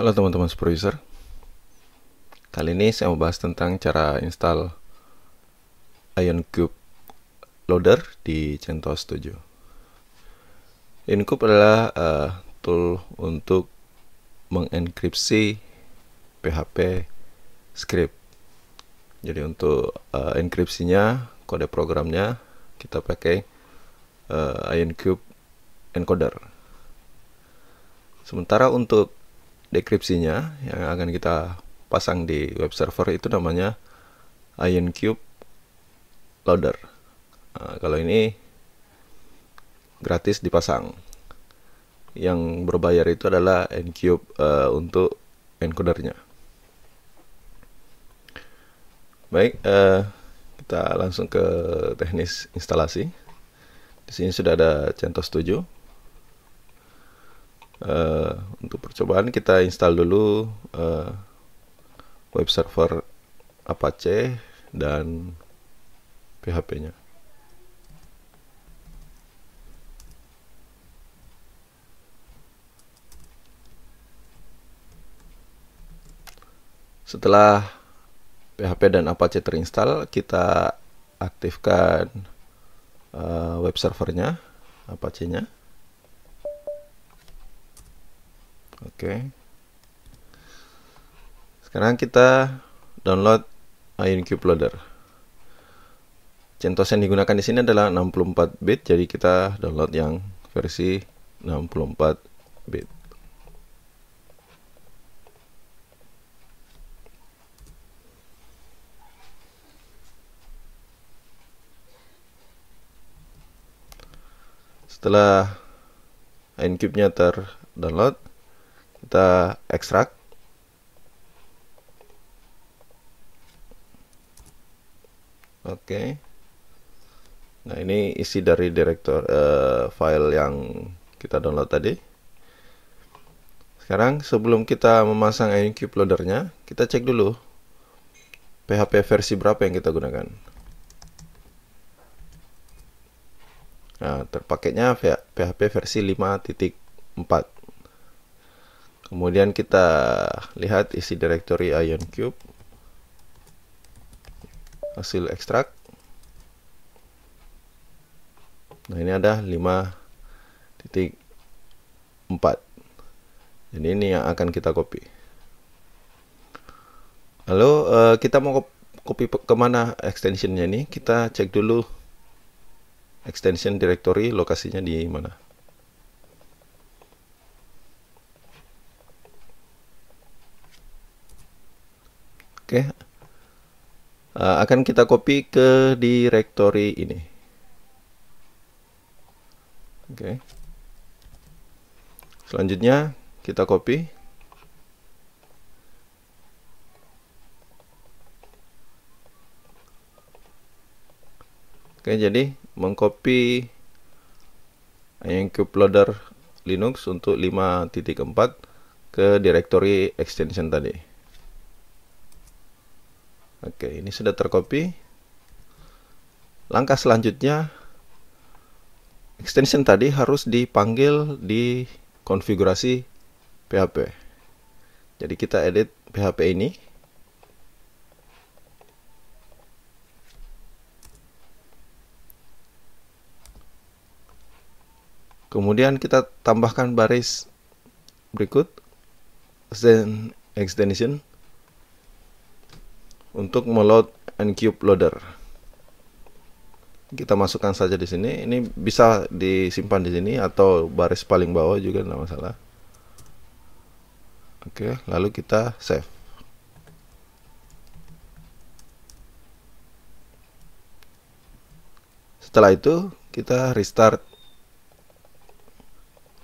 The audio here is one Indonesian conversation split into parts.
Halo teman-teman supervisor Kali ini saya mau bahas tentang cara install IonCube Loader di CentOS 7 IonCube adalah uh, tool untuk mengenkripsi PHP script Jadi untuk uh, enkripsinya, kode programnya kita pakai uh, eh, IonCube encoder Sementara untuk dekripsinya yang akan kita pasang di web server itu namanya IonCube loader. Nah, kalau ini gratis dipasang. Yang berbayar itu adalah Ncube uh, untuk encodernya. Baik, uh, kita langsung ke teknis instalasi. Di sini sudah ada CentOS 7. Eh, untuk percobaan kita install dulu uh, web server Apache dan PHP-nya. Setelah PHP dan Apache terinstall, kita aktifkan uh, web servernya, Apache-nya. Oke. Okay. Sekarang kita download Cube Loader. CentOS yang digunakan di sini adalah 64 bit, jadi kita download yang versi 64 bit. Setelah Incube-nya terdownload, kita ekstrak oke nah ini isi dari direktor uh, file yang kita download tadi sekarang sebelum kita memasang IonCube loadernya kita cek dulu PHP versi berapa yang kita gunakan nah terpakainya PHP versi 5.4 Kemudian kita lihat isi directory ion cube. Hasil ekstrak. Nah, ini ada 5.4. Jadi ini yang akan kita copy. Lalu eh, kita mau copy kemana extensionnya ini? Kita cek dulu extension directory lokasinya di mana. Oke. Okay. Uh, eh, akan kita copy ke directory ini. Oke. Okay. Selanjutnya kita copy. Oke, jadi mengcopy IonCube loader Linux untuk 5.4 ke directory extension tadi. Oke, ini sudah tercopy. Langkah selanjutnya extension tadi harus dipanggil di konfigurasi PHP. Jadi kita edit PHP ini. Kemudian kita tambahkan baris berikut then extension untuk meload ncube loader kita masukkan saja di sini ini bisa disimpan di sini atau baris paling bawah juga tidak masalah oke lalu kita save setelah itu kita restart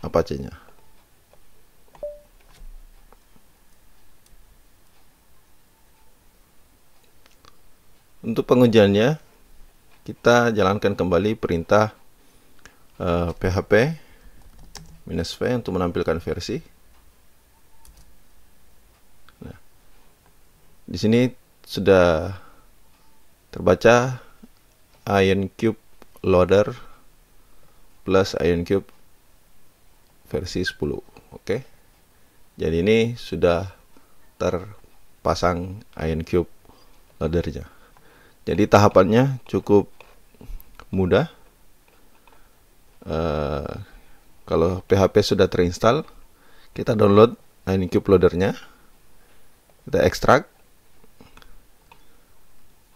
apa nya Untuk pengujiannya, kita jalankan kembali perintah uh, eh, php minus v untuk menampilkan versi. Nah, di sini sudah terbaca iron cube loader plus iron cube versi 10 oke jadi ini sudah terpasang iron cube loadernya jadi tahapannya cukup mudah. Uh, kalau PHP sudah terinstall, kita download Cube loadernya, kita ekstrak,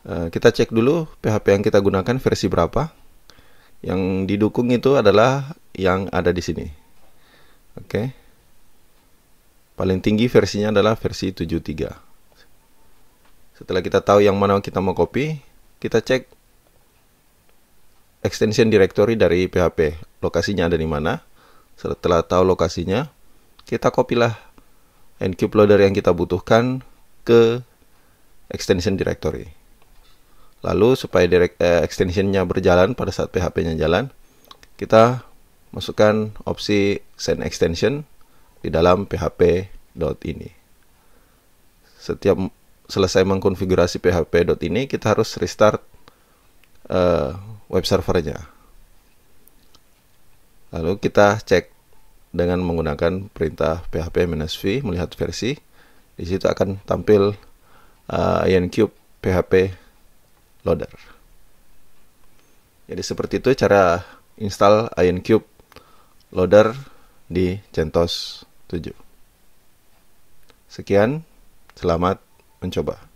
eh, kita cek dulu PHP yang kita gunakan versi berapa. Yang didukung itu adalah yang ada di sini. Oke. Okay. Paling tinggi versinya adalah versi 73. Setelah kita tahu yang mana kita mau copy, kita cek extension directory dari PHP. Lokasinya ada di mana. Setelah tahu lokasinya, kita copylah nqp loader yang kita butuhkan ke extension directory. Lalu supaya direct, eh, extensionnya berjalan pada saat PHP-nya jalan, kita masukkan opsi send extension di dalam php dot ini. Setiap selesai mengkonfigurasi PHP dot ini kita harus restart uh, web servernya. Lalu kita cek dengan menggunakan perintah php-v melihat versi. Di situ akan tampil uh, Cube PHP loader. Jadi seperti itu cara install Cube loader di CentOS 7. Sekian, selamat mencoba